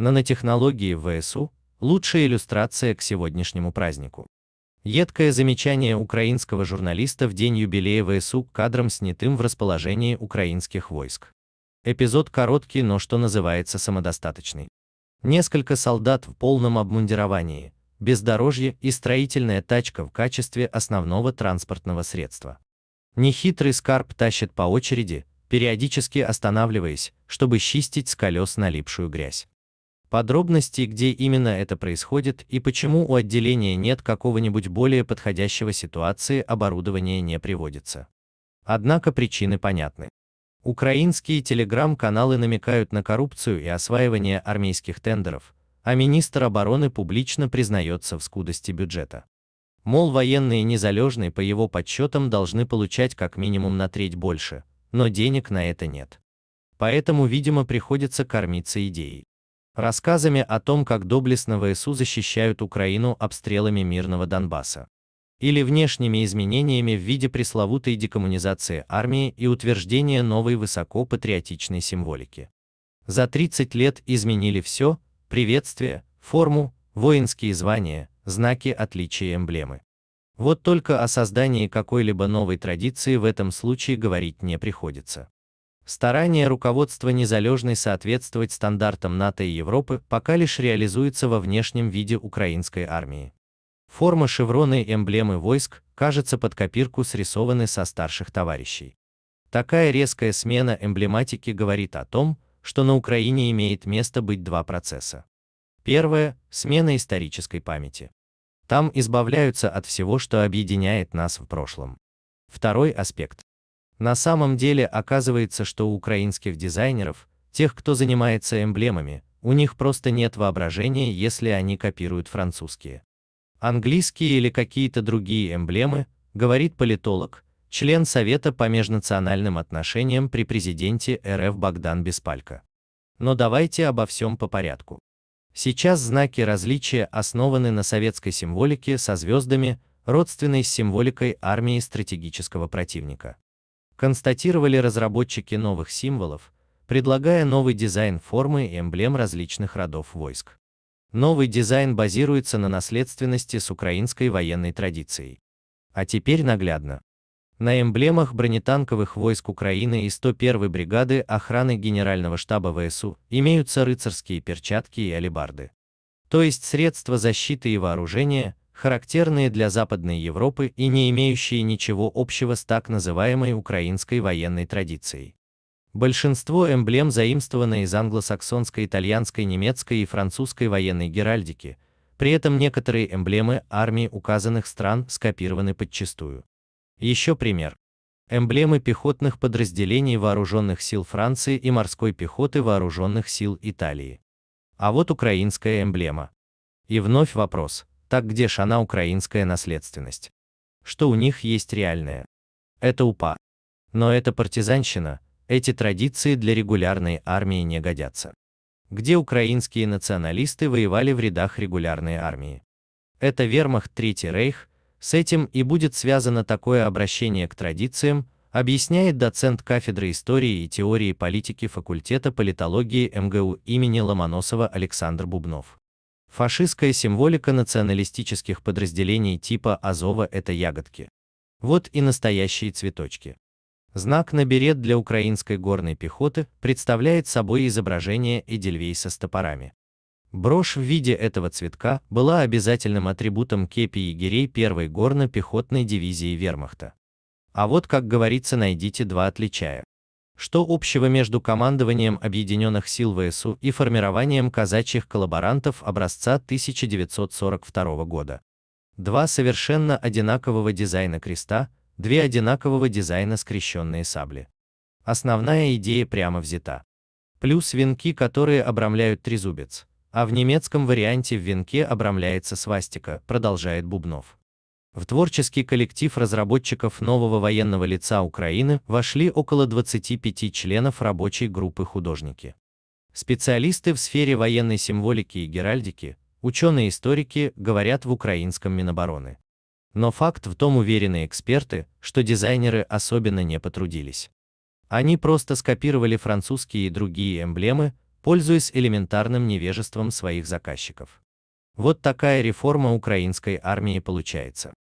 Нанотехнологии в ВСУ – лучшая иллюстрация к сегодняшнему празднику. Едкое замечание украинского журналиста в день юбилея ВСУ к кадрам, снятым в расположении украинских войск. Эпизод короткий, но что называется самодостаточный. Несколько солдат в полном обмундировании, бездорожье и строительная тачка в качестве основного транспортного средства. Нехитрый скарб тащит по очереди, периодически останавливаясь, чтобы чистить с колес налипшую грязь. Подробности, где именно это происходит и почему у отделения нет какого-нибудь более подходящего ситуации оборудования не приводится. Однако причины понятны. Украинские телеграм-каналы намекают на коррупцию и осваивание армейских тендеров, а министр обороны публично признается в скудости бюджета. Мол, военные незалежные по его подсчетам должны получать как минимум на треть больше, но денег на это нет. Поэтому, видимо, приходится кормиться идеей рассказами о том, как доблестно ВСУ защищают Украину обстрелами мирного Донбасса. Или внешними изменениями в виде пресловутой декоммунизации армии и утверждения новой высокопатриотичной символики. За 30 лет изменили все, приветствие, форму, воинские звания, знаки отличия и эмблемы. Вот только о создании какой-либо новой традиции в этом случае говорить не приходится. Старание руководства незалежной соответствовать стандартам НАТО и Европы пока лишь реализуется во внешнем виде украинской армии. Форма шевроны и эмблемы войск кажется под копирку срисованы со старших товарищей. Такая резкая смена эмблематики говорит о том, что на Украине имеет место быть два процесса. Первое – смена исторической памяти. Там избавляются от всего, что объединяет нас в прошлом. Второй аспект на самом деле оказывается, что у украинских дизайнеров, тех, кто занимается эмблемами, у них просто нет воображения, если они копируют французские. Английские или какие-то другие эмблемы, говорит политолог, член Совета по межнациональным отношениям при президенте РФ Богдан Беспалько. Но давайте обо всем по порядку. Сейчас знаки различия основаны на советской символике со звездами, родственной с символикой армии стратегического противника констатировали разработчики новых символов, предлагая новый дизайн формы и эмблем различных родов войск. Новый дизайн базируется на наследственности с украинской военной традицией. А теперь наглядно. На эмблемах бронетанковых войск Украины и 101-й бригады охраны Генерального штаба ВСУ имеются рыцарские перчатки и алебарды. То есть средства защиты и вооружения, характерные для Западной Европы и не имеющие ничего общего с так называемой украинской военной традицией. Большинство эмблем заимствовано из англосаксонской, итальянской, немецкой и французской военной геральдики, при этом некоторые эмблемы армии указанных стран скопированы подчастую. Еще пример. Эмблемы пехотных подразделений вооруженных сил Франции и морской пехоты вооруженных сил Италии. А вот украинская эмблема. И вновь вопрос – так где ж она украинская наследственность? Что у них есть реальное? Это УПА. Но это партизанщина, эти традиции для регулярной армии не годятся. Где украинские националисты воевали в рядах регулярной армии? Это вермахт Третий Рейх, с этим и будет связано такое обращение к традициям, объясняет доцент кафедры истории и теории политики факультета политологии МГУ имени Ломоносова Александр Бубнов. Фашистская символика националистических подразделений типа Азова – это ягодки. Вот и настоящие цветочки. Знак на берет для украинской горной пехоты представляет собой изображение Эдельвейса с топорами. Брошь в виде этого цветка была обязательным атрибутом кепи егерей первой горно-пехотной дивизии вермахта. А вот, как говорится, найдите два отличая. Что общего между командованием Объединенных сил ВСУ и формированием казачьих коллаборантов образца 1942 года? Два совершенно одинакового дизайна креста, две одинакового дизайна скрещенные сабли. Основная идея прямо взята. Плюс венки, которые обрамляют трезубец, а в немецком варианте в венке обрамляется свастика, продолжает Бубнов. В творческий коллектив разработчиков нового военного лица Украины вошли около 25 членов рабочей группы художники. Специалисты в сфере военной символики и геральдики, ученые-историки говорят в украинском Минобороны. Но факт в том уверены эксперты, что дизайнеры особенно не потрудились. Они просто скопировали французские и другие эмблемы, пользуясь элементарным невежеством своих заказчиков. Вот такая реформа украинской армии получается.